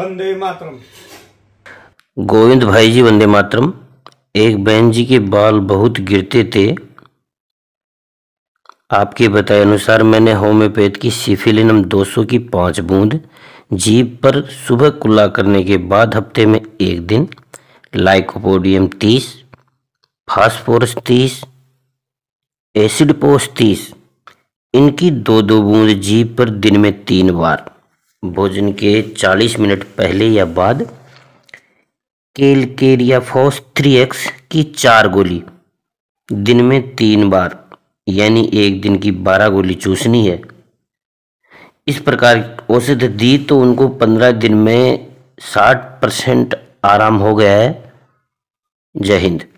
वंदे मातरम गोविंद भाई जी वंदे मातरम एक बहन जी के बाल बहुत गिरते थे आपके बताए अनुसार मैंने होम्योपैथ की सिफिलिनम 200 की पांच बूंद जीप पर सुबह कुल्ला करने के बाद हफ्ते में एक दिन लाइकोपोडियम 30 फास्फोरस 30 एसिड पोस 30 इनकी दो दो बूंद जीप पर दिन में तीन बार भोजन के 40 मिनट पहले या बाद केल केरिया फॉस थ्री एक्स की चार गोली दिन में तीन बार यानी एक दिन की बारह गोली चूसनी है इस प्रकार औषध दी तो उनको पंद्रह दिन में साठ परसेंट आराम हो गया है जय हिंद